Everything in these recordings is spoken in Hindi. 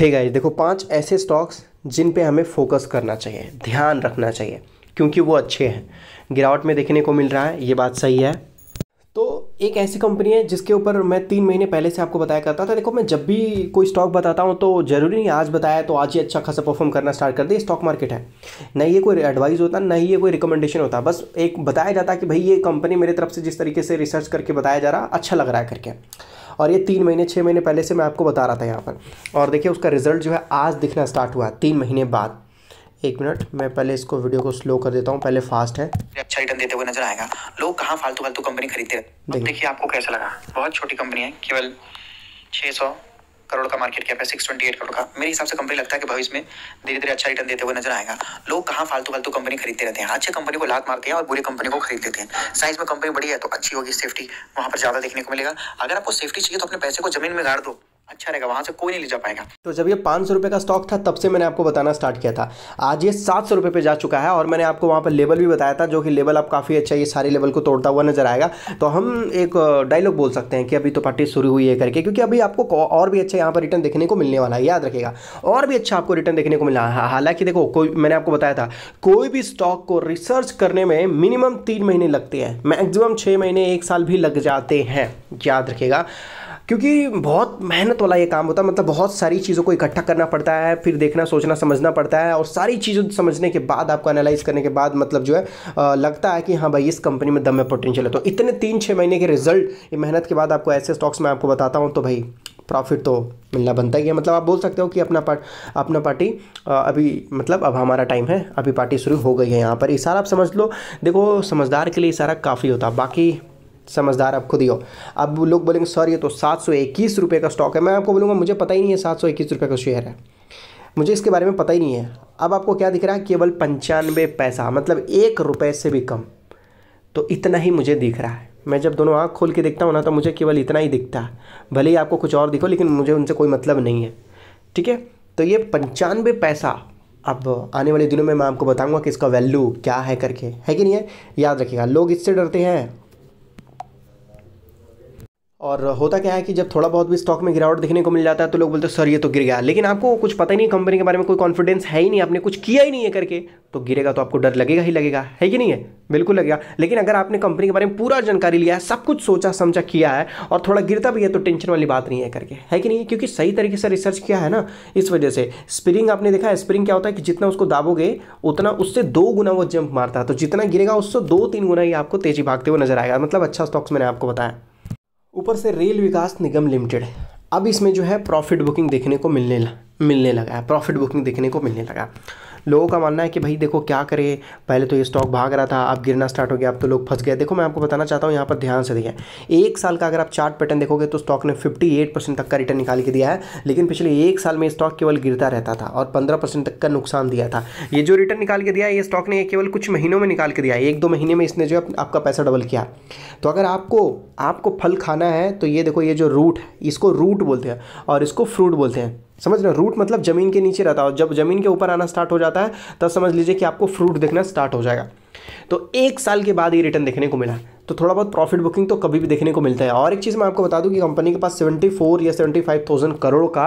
हे गाइस देखो पांच ऐसे स्टॉक्स जिन पे हमें फोकस करना चाहिए ध्यान रखना चाहिए क्योंकि वो अच्छे हैं गिरावट में देखने को मिल रहा है ये बात सही है तो एक ऐसी कंपनी है जिसके ऊपर मैं तीन महीने पहले से आपको बताया करता था देखो मैं जब भी कोई स्टॉक बताता हूँ तो ज़रूरी नहीं आज बताया तो आज ही अच्छा खासा परफॉर्म करना स्टार्ट कर दे स्टॉक मार्केट है ना ये कोई एडवाइस होता ना ही ये कोई रिकमेंडेशन होता बस एक बताया जाता कि भाई ये कंपनी मेरे तरफ से जिस तरीके से रिसर्च करके बताया जा रहा अच्छा लग रहा है करके और ये तीन महीने छः महीने पहले से मैं आपको बता रहा था यहाँ पर और देखिए उसका रिजल्ट जो है आज दिखना स्टार्ट हुआ तीन महीने बाद एक मिनट मैं पहले इसको वीडियो को स्लो कर देता हूँ पहले फास्ट है अच्छा रिटर्न देते हुए नजर आएगा लोग कहाँ फालतू फालतू कंपनी खरीदते हैं देखिए आपको कैसा लगा बहुत छोटी कंपनी है केवल छः सौ करोड़ का मार्केट कैप है सिक्स ट्वेंटी एट करोड़ का मेरे हिसाब से कंपनी लगता है कि भविष्य में धीरे धीरे अच्छा रिटर्न देते हुए नजर आएगा लोग कहाँ फालतू फालतू कंपनी खरीदते रहते हैं अच्छी कंपनी को लात मारते हैं और बुरी कंपनी को खरीद लेते हैं साइज में कंपनी बड़ी है तो अच्छी होगी सेफ्टी वहाँ पर ज़्यादा देखने को मिलेगा अगर आपको सेफ्टी चाहिए तो अपने पैसे को जमीन में गाड़ दो अच्छा रहेगा वहां से कोई नहीं ले जा पाएगा तो जब ये पांच सौ रुपये का स्टॉक था तब से मैंने आपको बताना स्टार्ट किया था आज ये सात सौ रुपये पे जा चुका है और मैंने आपको वहाँ पर लेवल भी बताया था जो कि लेवल आप काफ़ी अच्छा ये सारे लेवल को तोड़ता हुआ नजर आएगा तो हम एक डायलॉग बोल सकते हैं कि अभी तो पार्टी शुरू हुई है करके क्योंकि अभी आपको और भी अच्छा यहाँ पर रिटर्न देखने को मिलने वाला है याद रखेगा और भी अच्छा आपको रिटर्न देखने को मिला हालांकि देखो कोई मैंने आपको बताया था कोई भी स्टॉक को रिसर्च करने में मिनिमम तीन महीने लगते हैं मैक्सिमम छह महीने एक साल भी लग जाते हैं याद रखेगा क्योंकि बहुत मेहनत वाला ये काम होता है मतलब बहुत सारी चीज़ों को इकट्ठा करना पड़ता है फिर देखना सोचना समझना पड़ता है और सारी चीज़ों समझने के बाद आपको एनालाइज करने के बाद मतलब जो है लगता है कि हाँ भाई इस कंपनी में दम में पोटेंशियल है तो इतने तीन छः महीने के रिजल्ट ये मेहनत के बाद आपको ऐसे स्टॉक्स मैं आपको बताता हूँ तो भाई प्रॉफिट तो मिलना बनता ही है मतलब आप बोल सकते हो कि अपना पार्ट अपना पार्टी अभी मतलब अब हमारा टाइम है अभी पार्टी शुरू हो गई है यहाँ पर ये सारा आप समझ लो देखो समझदार के लिए सारा काफ़ी होता बाकी समझदार आप खुद ही हो अब लोग बोलेंगे सर ये तो सात सौ इक्कीस रुपये का स्टॉक है मैं आपको बोलूँगा मुझे पता ही नहीं है सात सौ इक्कीस रुपये का शेयर है मुझे इसके बारे में पता ही नहीं है अब आपको क्या दिख रहा है केवल पंचानवे पैसा मतलब एक रुपये से भी कम तो इतना ही मुझे दिख रहा है मैं जब दोनों आँख खोल के देखता हूँ ना तो मुझे केवल इतना ही दिखता है भले ही आपको कुछ और दिखो लेकिन मुझे उनसे कोई मतलब नहीं है ठीक है तो ये पंचानवे पैसा अब आने वाले दिनों में मैं आपको बताऊंगा कि इसका वैल्यू क्या है करके है कि नहीं है याद रखिएगा लोग इससे डरते हैं और होता क्या है कि जब थोड़ा बहुत भी स्टॉक में गिरावट देखने को मिल जाता है तो लोग बोलते हैं सर ये तो गिर गया लेकिन आपको कुछ पता ही नहीं कंपनी के बारे में कोई कॉन्फिडेंस है ही नहीं आपने कुछ किया ही नहीं है करके तो गिरेगा तो आपको डर लगेगा ही लगेगा है कि नहीं है बिल्कुल लगेगा लेकिन अगर आपने कंपनी के बारे में पूरा जानकारी लिया है सब कुछ सोचा समझा किया है और थोड़ा गिरता भी है तो टेंशन वाली बात नहीं है करके है कि नहीं क्योंकि सही तरीके से रिसर्च किया है ना इस वजह से स्प्रिंग आपने देखा है स्प्रिंग क्या होता है कि जितना उसको दाबोगे उतना उससे दो गुना वो जंप मारता है तो जितना गिरेगा उससे दो तीन गुना ही आपको तेजी भागते हुए नजर आएगा मतलब अच्छा स्टॉक्स मैंने आपको बताया ऊपर से रेल विकास निगम लिमिटेड अब इसमें जो है प्रॉफिट बुकिंग देखने को मिलने मिलने लगा है प्रॉफिट बुकिंग देखने को मिलने लगा लोगों का मानना है कि भाई देखो क्या करें पहले तो ये स्टॉक भाग रहा था अब गिरना स्टार्ट हो गया अब तो लोग फंस गए देखो मैं आपको बताना चाहता हूँ यहाँ पर ध्यान से देखें एक साल का अगर आप चार्ट पैटर्न देखोगे तो स्टॉक ने फिफ्टी तक का रिटर्न निकाल के दिया है लेकिन पिछले एक साल में स्टॉक केवल गिरता रहता था और पंद्रह तक का नुकसान दिया था ये जो रिटर्न निकाल के दिया ये स्टॉक ने केवल कुछ महीनों में निकाल के दिया एक दो महीने में इसने जो है आपका पैसा डबल किया तो अगर आपको आपको फल खाना है तो ये देखो ये जो रूट है इसको रूट बोलते हैं और इसको फ्रूट बोलते हैं समझ रहे रूट मतलब ज़मीन के नीचे रहता है जब ज़मीन के ऊपर आना स्टार्ट हो जाता है तब समझ लीजिए कि आपको फ्रूट देखना स्टार्ट हो जाएगा तो एक साल के बाद ये रिटर्न देखने को मिला तो थोड़ा बहुत प्रॉफिट बुकिंग तो कभी भी देखने को मिलता है और एक चीज़ मैं आपको बता दूं कि कंपनी के पास 74 या 75,000 करोड़ का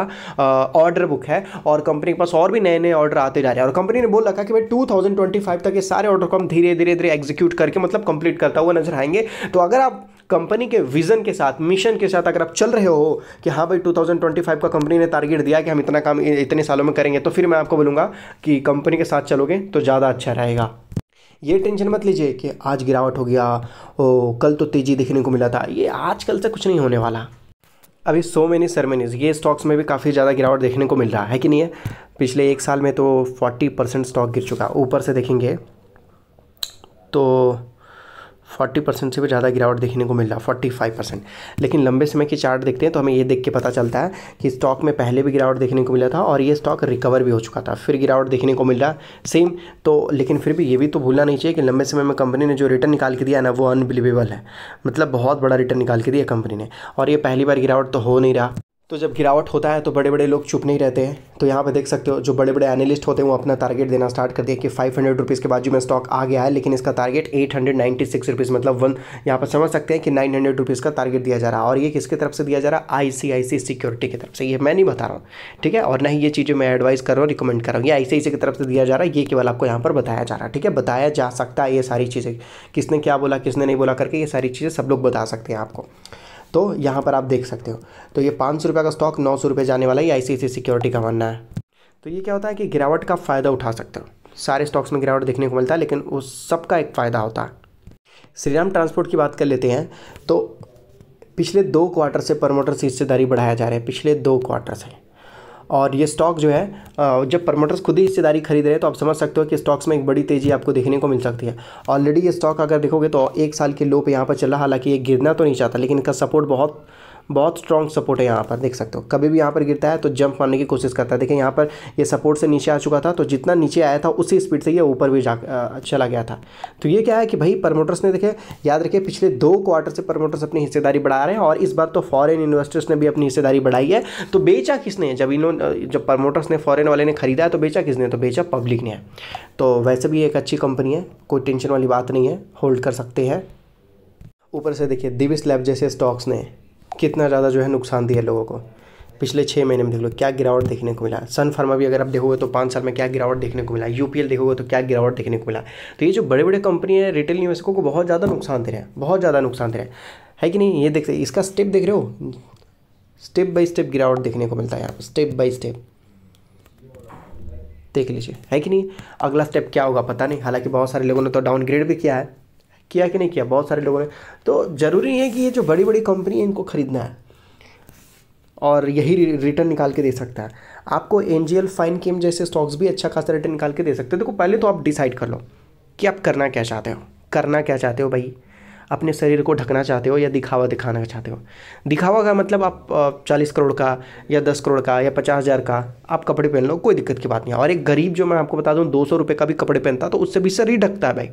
ऑर्डर बुक है और कंपनी के पास और भी नए नए ऑर्डर आते जा रहे हैं और कंपनी ने बोल रखा कि भाई 2025 तक ये सारे ऑर्डर को हम धीरे धीरे धीरे एग्जीक्यूट करके मतलब कंप्लीट करता हुआ नजर आएंगे तो अगर आप कंपनी के विजन के साथ मिशन के साथ अगर आप चल रहे हो कि हाँ भाई 2025 का कंपनी ने टारगेट दिया कि हम इतना काम इतने सालों में करेंगे तो फिर मैं आपको बोलूँगा कि कंपनी के साथ चलोगे तो ज़्यादा अच्छा रहेगा ये टेंशन मत लीजिए कि आज गिरावट हो गया ओ कल तो तेज़ी देखने को मिला था ये आजकल से कुछ नहीं होने वाला अभी सो मैनी सरमनीज ये स्टॉक्स में भी काफ़ी ज़्यादा गिरावट देखने को मिल रहा है कि नहीं है पिछले एक साल में तो 40 परसेंट स्टॉक गिर चुका ऊपर से देखेंगे तो फोर्टी परसेंट से भी ज़्यादा गिरावट देखने को मिल रहा है फोर्टी फाइव परसेंट लेकिन लंबे समय के चार्ट देखते हैं तो हमें ये देख के पता चलता है कि स्टॉक में पहले भी गिरावट देखने को मिला था और ये स्टॉक रिकवर भी हो चुका था फिर गिरावट देखने को मिल रहा सेम तो लेकिन फिर भी ये भी तो भूलना नहीं चाहिए कि लंबे समय में कंपनी ने जो रिटर्न निकाल के दिया ना वो अनबिलीवेबल है मतलब बहुत बड़ा रिटर्न निकाल के दिया कंपनी ने और ये पहली बार गिरावट तो हो नहीं रहा तो जब गिरावट होता है तो बड़े बड़े लोग चुप नहीं रहते हैं तो यहाँ पे देख सकते हो जो बड़े बड़े एनालिस्ट होते हैं वो अपना टारगेट देना स्टार्ट करते हैं कि फाइव हंड्रेड रुपीज़ के बाजू में स्टॉक आ गया है लेकिन इसका target eight hundred ninety six rupees मतलब वन यहाँ पर समझ सकते हैं कि नाइन हंड्रेड रुपीज़ का टारगेट दिया जा रहा है और ये किसके तरफ से दिया जा रहा है आई सी आई सी सिक्योरिटी की तरफ से ये मैं नहीं बता रहा हूँ ठीक है और ना ही ये चीज़ें मैं एडवाइस कर रहा हूँ रिकमेंड कर रहा हूँ ये आई सी आई सी की तरफ से दिया जा रहा है ये केवल आपको यहाँ पर बताया जा रहा है ठीक है बताया जा सकता है ये सारी चीज़ें किसने क्या बोला किसने नहीं बोला करके ये सारी चीज़ें सब लोग बता सकते हैं आपको तो यहाँ पर आप देख सकते हो तो ये पाँच सौ रुपये का स्टॉक नौ सौ रुपये जाने वाला है आई सिक्योरिटी का मानना है तो ये क्या होता है कि गिरावट का फ़ायदा उठा सकते हो सारे स्टॉक्स में गिरावट देखने को मिलता है लेकिन उस सब का एक फ़ायदा होता है श्रीराम ट्रांसपोर्ट की बात कर लेते हैं तो पिछले दो क्वार्टर से प्रमोटर्स हिस्सेदारी बढ़ाया जा रहा है पिछले दो क्वार्टर से और ये स्टॉक जो है जब प्रमोटर्स खुद ही हिस्सेदारी खरीद रहे हैं तो आप समझ सकते हो कि स्टॉक्स में एक बड़ी तेज़ी आपको देखने को मिल सकती है ऑलरेडी ये स्टॉक अगर देखोगे तो एक साल के लो पे यहाँ पर चला हालांकि ये गिरना तो नहीं चाहता लेकिन इसका सपोर्ट बहुत बहुत स्ट्रॉन्ग सपोर्ट है यहाँ पर देख सकते हो कभी भी यहाँ पर गिरता है तो जंप मारने की कोशिश करता है देखिए यहाँ पर ये सपोर्ट से नीचे आ चुका था तो जितना नीचे आया था उसी स्पीड से ये ऊपर भी जा चला गया था तो ये क्या है कि भाई प्रमोटर्स ने देखे याद रखिए पिछले दो क्वार्टर से प्रमोटर्स अपनी हिस्सेदारी बढ़ा रहे हैं और इस बार तो फॉरन इन्वेस्टर्स ने भी अपनी हिस्सेदारी बढ़ाई है तो बेचा किसने जब इन्होंने जब प्रमोटर्स ने फॉरेन वाले ने खरीदा है तो बेचा किसने तो बेचा पब्लिक ने तो वैसे भी एक अच्छी कंपनी है कोई टेंशन वाली बात नहीं है होल्ड कर सकते हैं ऊपर से देखिए दिविस लैब जैसे स्टॉक्स ने कितना ज़्यादा जो है नुकसान दिया लोगों को पिछले छः महीने में देख लो क्या गिरावट देखने को मिला सन फार्मा भी अगर आप देखोगे तो पाँच साल में क्या गिरावट देखने को मिला यूपीएल देखोगे तो क्या गिरावट देखने को मिला तो ये जो बड़े बड़े कंपनी है रिटेल निवेशकों को बहुत ज़्यादा नुकसान दे रहे हैं बहुत ज़्यादा नुकसान दे रहे हैं है कि नहीं ये देख इसका स्टेप देख रहे हो स्टेप बाई स्टेप गिरावट देखने को मिलता है यहाँ स्टेप बाई स्टेप देख लीजिए है कि नहीं अगला स्टेप क्या होगा पता नहीं हालांकि बहुत सारे लोगों ने तो डाउनग्रेड भी किया है किया कि नहीं किया बहुत सारे लोगों ने तो ज़रूरी है कि ये जो बड़ी बड़ी कंपनी है इनको ख़रीदना है और यही रिटर्न निकाल के दे सकता है आपको N G L fine chem जैसे स्टॉक्स भी अच्छा खासा रिटर्न निकाल के दे सकते हैं देखो पहले तो आप डिसाइड कर लो कि आप करना क्या चाहते हो करना क्या चाहते हो भाई अपने शरीर को ढकना चाहते हो या दिखावा दिखाना चाहते हो दिखावा का मतलब आप चालीस करोड़ का या दस करोड़ का या पचास हज़ार का आप कपड़े पहन लो कोई दिक्कत की बात नहीं है और एक गरीब जो मैं आपको बता दूँ दो सौ रुपये का भी कपड़े पहनता तो उससे भी शरीर ढकता है भाई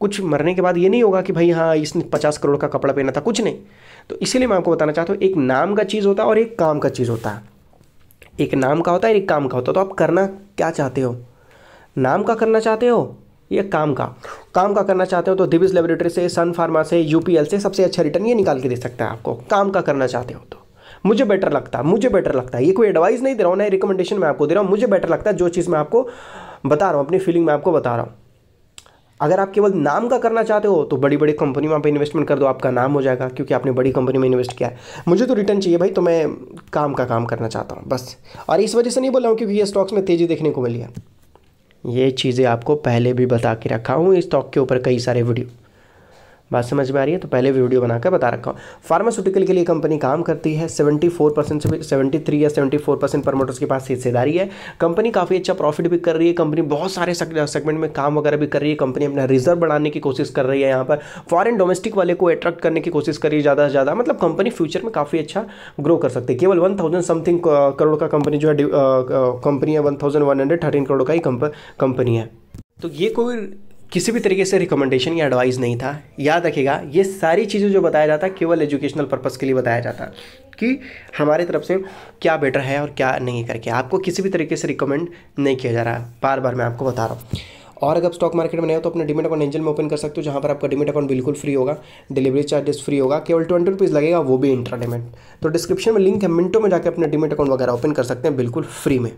कुछ मरने के बाद ये नहीं होगा कि भाई हाँ इसने पचास करोड़ का कपड़ा पहना था कुछ नहीं तो इसीलिए मैं आपको बताना चाहता हूँ एक नाम का चीज़ होता है और एक काम का चीज़ होता है एक नाम का होता है एक काम का होता है तो आप करना क्या चाहते हो नाम का करना चाहते हो या काम का काम का करना चाहते हो तो दिविज लेबोरेटरी से सन फार्मा से यूपीएल से सबसे अच्छा रिटर्न ये निकाल के दे सकता है आपको काम का करना चाहते हो तो मुझे बेटर लगता है मुझे बेटर लगता है ये कोई एडवाइस नहीं दे रहा हूँ ना रिकमेंडेशन मैं आपको दे रहा हूँ मुझे बेटर लगता है जो चीज़ मैं आपको बता रहा हूँ अपनी फीलिंग मैं आपको बता रहा हूँ अगर आप केवल नाम का करना चाहते हो तो बड़ी बड़ी कंपनी में आप इन्वेस्टमेंट कर दो आपका नाम हो जाएगा क्योंकि आपने बड़ी कंपनी में इन्वेस्ट किया है मुझे तो रिटर्न चाहिए भाई तो मैं काम का काम करना चाहता हूँ बस और इस वजह से नहीं बोल रहा हूँ क्योंकि ये स्टॉक्स में तेज़ी देखने को मिली है ये चीज़ें आपको पहले भी बता के रखा हूँ इस स्टॉक के ऊपर कई सारे वीडियो बात समझ में आ रही है तो पहले वीडियो बनाकर बता रखा हूँ फार्मास्यूटिकल के लिए कंपनी काम करती है 74 परसेंट से सेवेंटी थ्री या 74 परसेंट प्रमोटर्स के पास हिस्सेदारी है कंपनी काफ़ी अच्छा प्रॉफिट भी कर रही है कंपनी बहुत सारे सेगमेंट में काम वगैरह भी कर रही है कंपनी अपना रिजर्व बढ़ाने की कोशिश कर रही है यहाँ पर फॉरन डोमेस्टिक वाले को अट्रैक्ट करने की कोशिश कर रही है ज़्यादा से ज़्यादा मतलब कंपनी फ्यूचर में काफ़ी अच्छा ग्रो कर सकती है केवल वन समथिंग करोड़ का कंपनी जो है कंपनी है वन करोड़ का ही कंपनी है तो ये कोई किसी भी तरीके से रिकमेंडेशन या एडवाइस नहीं था याद रखिएगा ये सारी चीज़ें जो बताया जाता है केवल एजुकेशनल पर्पज़ के लिए बताया जाता है कि हमारे तरफ से क्या बेटर है और क्या नहीं करके आपको किसी भी तरीके से रिकमेंड नहीं किया जा रहा है बार बार मैं आपको बता रहा हूँ और अगर स्टॉक मार्केट में नहीं हो तो अपने डिमेट अकाउंट एंजल में ओपन कर सकते हो जहाँ पर आपका डिमेट अकाउंट बिल्कुल फ्री होगा डिलीवरी चार्जेस फ्री होगा केवल ट्वेंटी रुपीज़ लगेगा वो भी इंट्राडेमेंट तो डिस्क्रिप्शन में लिंक है मिनटों में जाकर अपने डिमेट अकाउंट वगैरह ओपन कर सकते हैं बिल्कुल फ्री में